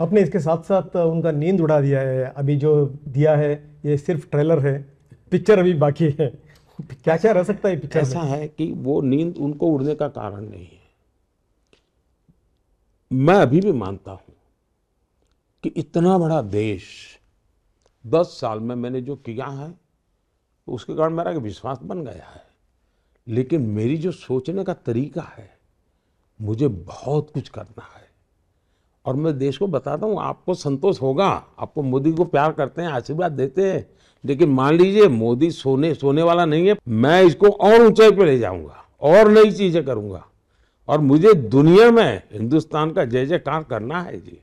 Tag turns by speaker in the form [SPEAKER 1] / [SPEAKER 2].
[SPEAKER 1] आपने इसके साथ साथ उनका नींद उड़ा दिया है अभी जो दिया है
[SPEAKER 2] ये सिर्फ ट्रेलर है पिक्चर अभी बाकी है क्या क्या रह सकता है पिक्चर ऐसा है कि
[SPEAKER 3] वो नींद उनको उड़ने का कारण नहीं है मैं अभी भी मानता हूँ कि इतना बड़ा देश दस साल में मैंने जो किया है उसके कारण मेरा विश्वास बन गया है लेकिन मेरी जो सोचने का तरीका है मुझे बहुत कुछ करना है और मैं देश को बताता हूँ आपको संतोष होगा आपको मोदी को प्यार करते हैं आशीर्वाद देते हैं लेकिन मान लीजिए मोदी सोने सोने वाला नहीं है मैं इसको और ऊंचाई पर ले जाऊंगा और नई चीज़ें करूंगा और मुझे दुनिया में हिंदुस्तान का जय जयकार करना है जी